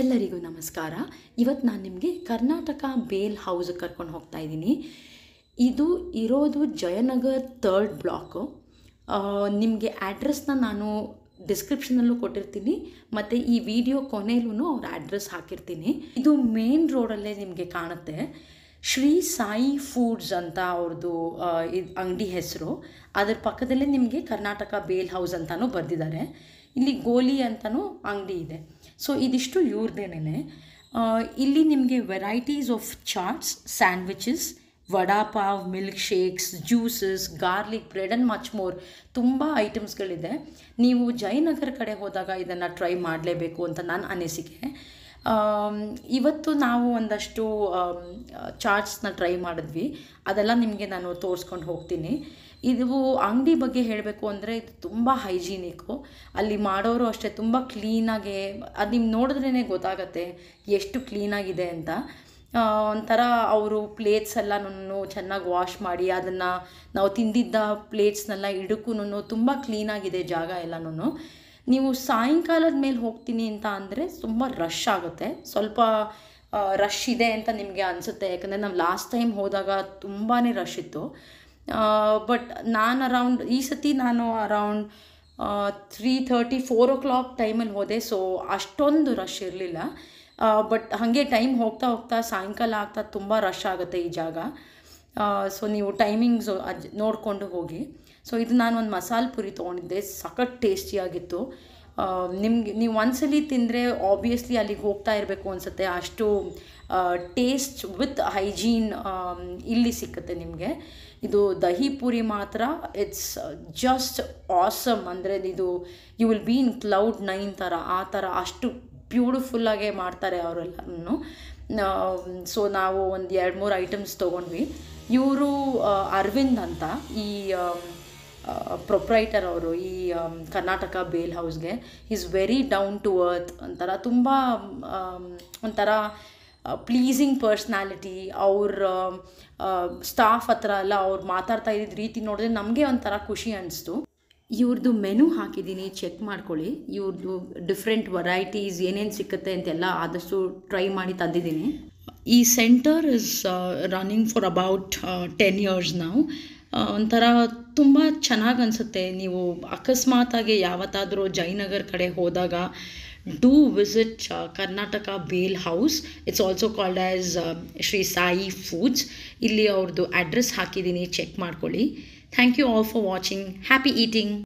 ಎಲ್ಲರಿಗೂ ನಮಸ್ಕಾರ ಇವತ್ತು ನಾನು ನಿಮಗೆ ಕರ್ನಾಟಕ ಬೇಲ್ ಹೌಸ್ ಕರ್ಕೊಂಡು ಹೋಗ್ತಾ ಇದ್ದೀನಿ ಇದು ಇರೋದು ಜಯನಗರ್ ಥರ್ಡ್ ಬ್ಲಾಕು ನಿಮಗೆ ಅಡ್ರೆಸ್ನ ನಾನು ಡಿಸ್ಕ್ರಿಪ್ಷನಲ್ಲೂ ಕೊಟ್ಟಿರ್ತೀನಿ ಮತ್ತು ಈ ವಿಡಿಯೋ ಕೊನೆಯಲ್ಲೂ ಅವ್ರ ಅಡ್ರೆಸ್ ಹಾಕಿರ್ತೀನಿ ಇದು ಮೇನ್ ರೋಡಲ್ಲೇ ನಿಮಗೆ ಕಾಣುತ್ತೆ ಶ್ರೀ ಸಾಯಿ ಫುಡ್ಸ್ ಅಂತ ಅವ್ರದ್ದು ಇದು ಅಂಗಡಿ ಹೆಸರು ಅದರ ಪಕ್ಕದಲ್ಲೇ ನಿಮಗೆ ಕರ್ನಾಟಕ ಬೇಲ್ ಹೌಸ್ ಅಂತಲೂ ಬರೆದಿದ್ದಾರೆ ಇಲ್ಲಿ ಗೋಲಿ ಅಂತಲೂ ಅಂಗಡಿ ಇದೆ ಸೊ ಇದಿಷ್ಟು ಇವ್ರದ್ದೇನೆ ಇಲ್ಲಿ ನಿಮಗೆ varieties of chats sandwiches vada pav milk shakes juices garlic bread and much more ತುಂಬ ಐಟಮ್ಸ್ಗಳಿದೆ ನೀವು ಜಯನಗರ್ ಕಡೆ ಹೋದಾಗ ಇದನ್ನು ಟ್ರೈ ಮಾಡಲೇಬೇಕು ಅಂತ ನನ್ನ ಅನಿಸಿಕೆ ಇವತ್ತು ನಾವು ಒಂದಷ್ಟು ಚಾರ್ಟ್ಸ್ನ ಟ್ರೈ ಮಾಡಿದ್ವಿ ಅದೆಲ್ಲ ನಿಮಗೆ ನಾನು ತೋರಿಸ್ಕೊಂಡು ಹೋಗ್ತೀನಿ ಇದು ಅಂಗಡಿ ಬಗ್ಗೆ ಹೇಳಬೇಕು ಅಂದರೆ ಇದು ತುಂಬ ಹೈಜೀನಿಕ್ಕು ಅಲ್ಲಿ ಮಾಡೋರು ಅಷ್ಟೇ ತುಂಬ ಕ್ಲೀನಾಗೆ ಅದು ನಿಮ್ಗೆ ನೋಡಿದ್ರೇ ಗೊತ್ತಾಗತ್ತೆ ಎಷ್ಟು ಕ್ಲೀನಾಗಿದೆ ಅಂತ ಒಂಥರ ಅವರು ಪ್ಲೇಟ್ಸ್ ಎಲ್ಲನೂ ಚೆನ್ನಾಗಿ ವಾಶ್ ಮಾಡಿ ಅದನ್ನು ನಾವು ತಿಂದಿದ್ದ ಪ್ಲೇಟ್ಸ್ನೆಲ್ಲ ಇಡಕ್ಕೂ ತುಂಬ ಕ್ಲೀನಾಗಿದೆ ಜಾಗ ಎಲ್ಲನೂ ನೀವು ಸಾಯಂಕಾಲದ ಮೇಲೆ ಹೋಗ್ತೀನಿ ಅಂತ ಅಂದರೆ ತುಂಬ ರಶ್ ಆಗುತ್ತೆ ಸ್ವಲ್ಪ ರಶ್ ಇದೆ ಅಂತ ನಿಮಗೆ ಅನಿಸುತ್ತೆ ಯಾಕಂದರೆ ನಾವು ಲಾಸ್ಟ್ ಟೈಮ್ ಹೋದಾಗ ತುಂಬಾ ರಶ್ ಇತ್ತು ಬಟ್ ನಾನು ಅರೌಂಡ್ ಈ ಸತಿ ನಾನು around three thirty four o'clock ಟೈಮಲ್ಲಿ ಹೋದೆ ಸೊ ಅಷ್ಟೊಂದು ರಶ್ ಇರಲಿಲ್ಲ ಬಟ್ ಹಾಗೆ ಟೈಮ್ ಹೋಗ್ತಾ ಹೋಗ್ತಾ ಸಾಯಂಕಾಲ ಆಗ್ತಾ ತುಂಬ ರಶ್ ಆಗುತ್ತೆ ಈ ಜಾಗ ಸೊ ನೀವು ಟೈಮಿಂಗ್ಸು ಅದು ನೋಡಿಕೊಂಡು ಹೋಗಿ ಸೊ ಇದು ನಾನು ಒಂದು ಮಸಾಲೆ ಪುರಿ ತೊಗೊಂಡಿದ್ದೆ ಸಖತ್ ಟೇಸ್ಟಿಯಾಗಿತ್ತು ನಿಮಗೆ ನೀವು ಒಂದ್ಸಲಿ ತಿಂದರೆ ಆಬ್ವಿಯಸ್ಲಿ ಅಲ್ಲಿಗೆ ಹೋಗ್ತಾ ಇರಬೇಕು ಅನಿಸುತ್ತೆ ಅಷ್ಟು ಟೇಸ್ಟ್ ವಿತ್ ಹೈಜೀನ್ ಇಲ್ಲಿ ಸಿಕ್ಕುತ್ತೆ ನಿಮಗೆ ಇದು ದಹಿ ಪುರಿ ಮಾತ್ರ ಇಟ್ಸ್ ಜಸ್ಟ್ ಆಸಮ್ ಅಂದರೆ ಇದು you will be in cloud nine ಥರ ಆ ಥರ ಅಷ್ಟು ಬ್ಯೂಟಿಫುಲ್ಲಾಗೆ ಮಾಡ್ತಾರೆ ಅವರೆಲ್ಲ ಸೊ ನಾವು ಒಂದು ಎರಡು ಮೂರು ಐಟಮ್ಸ್ ತೊಗೊಂಡ್ವಿ ಇವರು ಅರವಿಂದ್ ಅಂತ ಈ ಪ್ರೊಪ್ರೈಟರ್ ಅವರು ಈ ಕರ್ನಾಟಕ ಬೇಲ್ ಹೌಸ್ಗೆ is very down to earth ಒಂಥರ ತುಂಬ ಒಂಥರ ಪ್ಲೀಸಿಂಗ್ ಪರ್ಸ್ನಾಲಿಟಿ ಅವ್ರ ಸ್ಟಾಫ್ ಹತ್ರ ಎಲ್ಲ ಅವ್ರು ಮಾತಾಡ್ತಾ ಇದ್ದಿದ್ದ ರೀತಿ ನೋಡಿದ್ರೆ ನಮಗೆ ಒಂಥರ ಖುಷಿ ಅನ್ನಿಸ್ತು ಇವ್ರದ್ದು ಮೆನು ಹಾಕಿದ್ದೀನಿ ಚೆಕ್ ಮಾಡ್ಕೊಳ್ಳಿ ಇವ್ರದ್ದು ಡಿಫ್ರೆಂಟ್ ವೆರೈಟೀಸ್ ಏನೇನು ಸಿಕ್ಕುತ್ತೆ ಅಂತೆಲ್ಲ ಆದಷ್ಟು ಟ್ರೈ ಮಾಡಿ ತಂದಿದ್ದೀನಿ ಈ centre is running for about ten years ನಾವು ಒಂಥರ ತುಂಬ ಚೆನ್ನಾಗಿ ಅನಿಸುತ್ತೆ ನೀವು ಅಕಸ್ಮಾತಾಗಿ ಯಾವತ್ತಾದರೂ ಜಯನಗರ್ ಕಡೆ ಹೋದಾಗ do visit Karnataka Bhel house it's also called as Shri Sai foods ಇಲ್ಲಿ ಅವ್ರದ್ದು ಅಡ್ರೆಸ್ ಹಾಕಿದ್ದೀನಿ ಚೆಕ್ ಮಾಡ್ಕೊಳ್ಳಿ Thank you all for watching. Happy eating.